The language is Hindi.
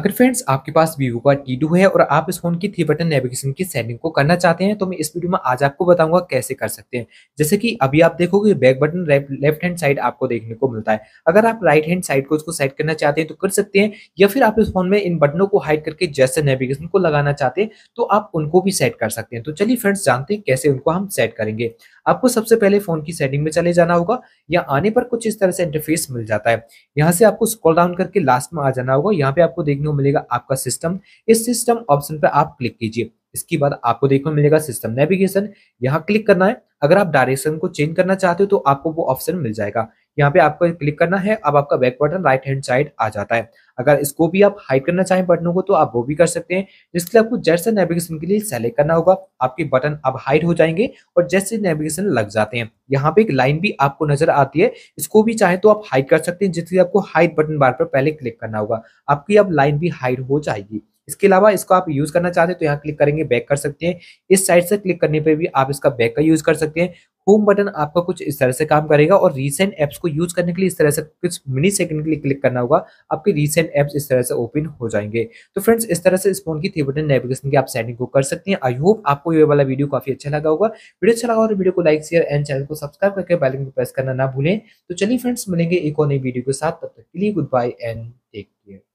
अगर फ्रेंड्स आपके पास वीवो का टी टू है और आप इस फोन की थ्री बटन नेविगेशन की सेटिंग को करना चाहते हैं तो मैं इस वीडियो में आज आपको बताऊंगा कैसे कर सकते हैं जैसे कि अभी आप देखोगे back button left hand side आपको देखने को मिलता है अगर आप राइट हैंड साइड को इसको सेट करना चाहते हैं तो कर सकते हैं या फिर आप इस फोन में इन बटनों को हाइड करके जैसे नेविगेशन को लगाना चाहते हैं तो आप उनको भी सेट कर सकते हैं तो चलिए फ्रेंड्स जानते हैं कैसे उनको हम सेट करेंगे आपको सबसे पहले फोन की सेटिंग में चले जाना होगा या आने पर कुछ इस तरह से इंटरफेस मिल जाता है यहाँ से आपको स्क्रॉल डाउन करके लास्ट में आ जाना होगा यहाँ पे आपको देखने को मिलेगा आपका सिस्टम इस सिस्टम ऑप्शन पर आप क्लिक कीजिए इसके बाद आपको देखने को मिलेगा सिस्टम नेविगेशन यहाँ क्लिक करना है अगर आप डायरेक्शन को चेंज करना चाहते हो तो आपको वो ऑप्शन मिल जाएगा यहाँ पे आपको क्लिक करना है अब आपका back button right hand side आ जाता है अगर इसको भी आप हाइड करना चाहें बटनों को तो आप वो भी कर सकते हैं जिसके लिए आपको जैसे नेविगेशन के लिए सेलेक्ट करना होगा आपके बटन अब हाइड हो जाएंगे और जैसे नेविगेशन लग जाते हैं यहाँ पे एक लाइन भी आपको नजर आती है इसको भी चाहे तो आप हाइड कर सकते हैं जिसके लिए आपको हाइड बटन बार पर पहले क्लिक करना होगा आपकी अब लाइन भी हाइड हो जाएगी इसके अलावा इसको आप यूज करना चाहते हैं तो यहाँ क्लिक करेंगे बैक कर सकते हैं इस साइड से क्लिक करने पर भी आप इसका बैक का यूज कर सकते हैं होम बटन आपका कुछ इस तरह से काम करेगा और रीसेंट एप्स को यूज करने के लिए इस तरह से कुछ मिनी सेकंड के लिए क्लिक करना होगा आपके रीसेंट एप्स इस तरह से ओपन हो जाएंगे तो फ्रेंड्स इस तरह से इस फोन की थ्री बटन नेविगेशन की आप सेटिंग को कर सकते हैं आई होप आपको ये वाला वीडियो काफी अच्छा लगा होगा वीडियो अच्छा लगा और वीडियो तो को लाइक शेयर एंड चैनल को सब्सक्राइब करके बैलन को प्रेस करना ना भूलें तो चलिए फ्रेंड्स मिलेंगे एक और नई वीडियो के साथ तब तक के लिए goodbye and take care